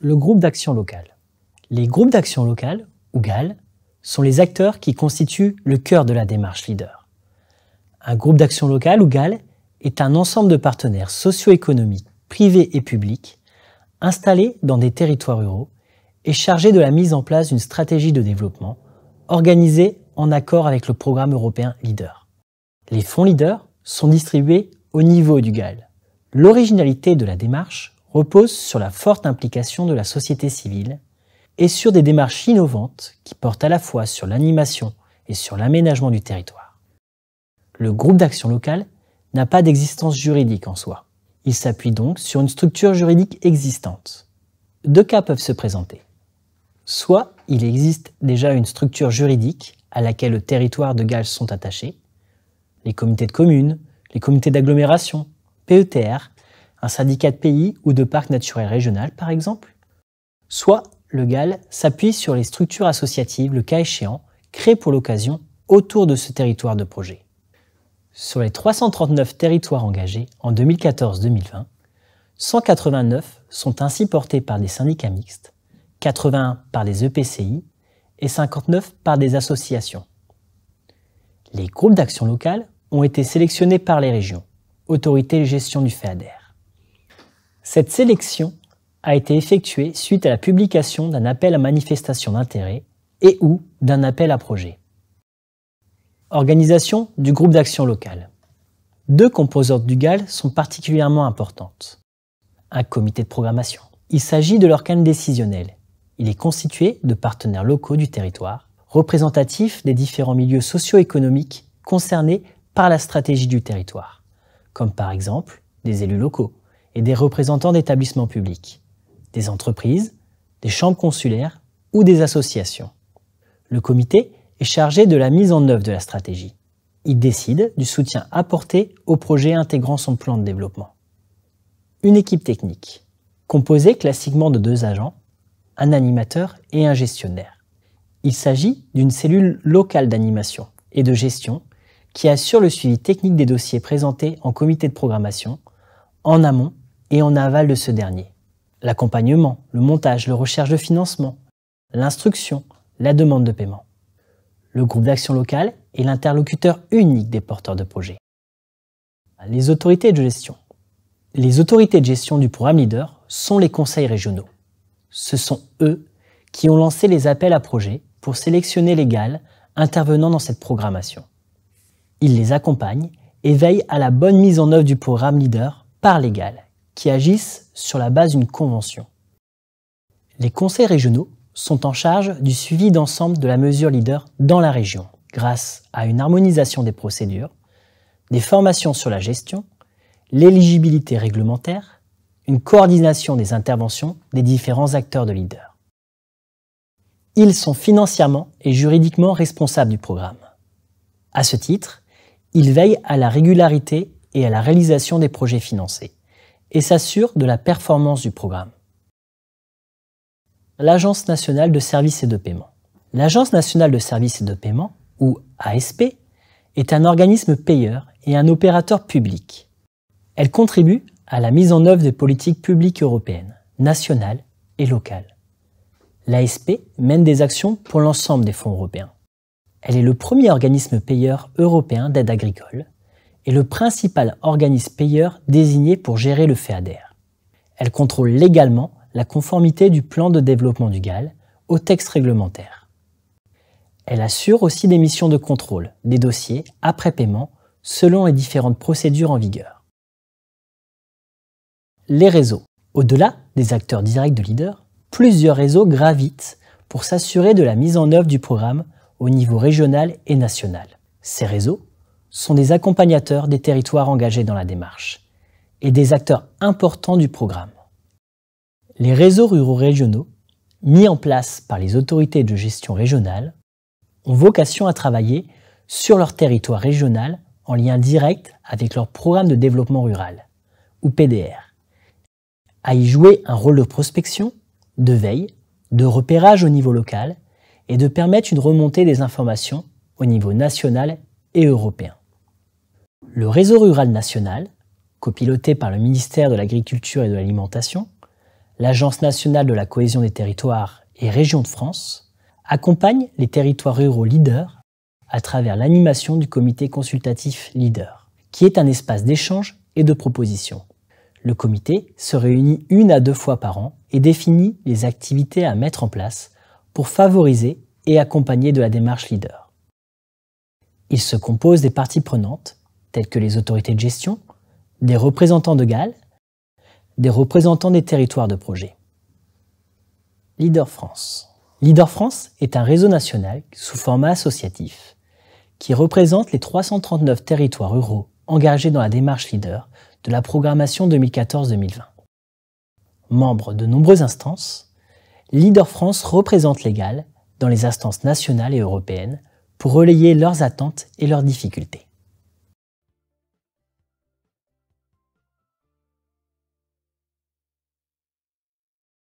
le groupe d'action locale. Les groupes d'action locale, ou GAL, sont les acteurs qui constituent le cœur de la démarche leader. Un groupe d'action locale, ou GAL, est un ensemble de partenaires socio-économiques, privés et publics, installés dans des territoires ruraux et chargés de la mise en place d'une stratégie de développement organisée en accord avec le programme européen Leader. Les fonds Leader sont distribués au niveau du GAL. L'originalité de la démarche repose sur la forte implication de la société civile et sur des démarches innovantes qui portent à la fois sur l'animation et sur l'aménagement du territoire. Le groupe d'action locale n'a pas d'existence juridique en soi. Il s'appuie donc sur une structure juridique existante. Deux cas peuvent se présenter. Soit il existe déjà une structure juridique à laquelle le territoire de Galles sont attachés, les comités de communes, les comités d'agglomération, PETR, un syndicat de pays ou de parc naturel régional par exemple. Soit le GAL s'appuie sur les structures associatives, le cas échéant, créées pour l'occasion autour de ce territoire de projet. Sur les 339 territoires engagés en 2014-2020, 189 sont ainsi portés par des syndicats mixtes, 81 par des EPCI et 59 par des associations. Les groupes d'action locale ont été sélectionnés par les régions, autorités de gestion du FEADER. Cette sélection a été effectuée suite à la publication d'un appel à manifestation d'intérêt et ou d'un appel à projet. Organisation du groupe d'action locale. Deux composantes du GAL sont particulièrement importantes. Un comité de programmation. Il s'agit de l'organe décisionnel. Il est constitué de partenaires locaux du territoire, représentatifs des différents milieux socio-économiques concernés par la stratégie du territoire, comme par exemple des élus locaux, et des représentants d'établissements publics, des entreprises, des chambres consulaires ou des associations. Le comité est chargé de la mise en œuvre de la stratégie. Il décide du soutien apporté au projet intégrant son plan de développement. Une équipe technique, composée classiquement de deux agents, un animateur et un gestionnaire. Il s'agit d'une cellule locale d'animation et de gestion qui assure le suivi technique des dossiers présentés en comité de programmation, en amont et en aval de ce dernier. L'accompagnement, le montage, le recherche de financement, l'instruction, la demande de paiement. Le groupe d'action locale est l'interlocuteur unique des porteurs de projets. Les autorités de gestion. Les autorités de gestion du programme Leader sont les conseils régionaux. Ce sont eux qui ont lancé les appels à projets pour sélectionner les GAL intervenant dans cette programmation. Ils les accompagnent et veillent à la bonne mise en œuvre du programme Leader par les GAL qui agissent sur la base d'une convention. Les conseils régionaux sont en charge du suivi d'ensemble de la mesure leader dans la région grâce à une harmonisation des procédures, des formations sur la gestion, l'éligibilité réglementaire, une coordination des interventions des différents acteurs de leader. Ils sont financièrement et juridiquement responsables du programme. À ce titre, ils veillent à la régularité et à la réalisation des projets financés et s'assure de la performance du programme. L'Agence nationale de services et de paiement. L'Agence nationale de services et de paiement, ou ASP, est un organisme payeur et un opérateur public. Elle contribue à la mise en œuvre des politiques publiques européennes, nationales et locales. L'ASP mène des actions pour l'ensemble des fonds européens. Elle est le premier organisme payeur européen d'aide agricole est le principal organisme payeur désigné pour gérer le FEADER. Elle contrôle légalement la conformité du plan de développement du GAL au texte réglementaire. Elle assure aussi des missions de contrôle des dossiers après paiement selon les différentes procédures en vigueur. Les réseaux. Au-delà des acteurs directs de leader, plusieurs réseaux gravitent pour s'assurer de la mise en œuvre du programme au niveau régional et national. Ces réseaux sont des accompagnateurs des territoires engagés dans la démarche et des acteurs importants du programme. Les réseaux ruraux régionaux, mis en place par les autorités de gestion régionale, ont vocation à travailler sur leur territoire régional en lien direct avec leur programme de développement rural, ou PDR, à y jouer un rôle de prospection, de veille, de repérage au niveau local et de permettre une remontée des informations au niveau national et européen le réseau rural national, copiloté par le ministère de l'Agriculture et de l'Alimentation, l'Agence nationale de la cohésion des territoires et régions de France, accompagne les territoires ruraux leaders à travers l'animation du comité consultatif leader, qui est un espace d'échange et de proposition. Le comité se réunit une à deux fois par an et définit les activités à mettre en place pour favoriser et accompagner de la démarche leader. Il se compose des parties prenantes tels que les autorités de gestion, des représentants de Galles, des représentants des territoires de projet. Leader France. Leader France est un réseau national sous format associatif qui représente les 339 territoires ruraux engagés dans la démarche leader de la programmation 2014-2020. Membre de nombreuses instances, Leader France représente les Galles dans les instances nationales et européennes pour relayer leurs attentes et leurs difficultés.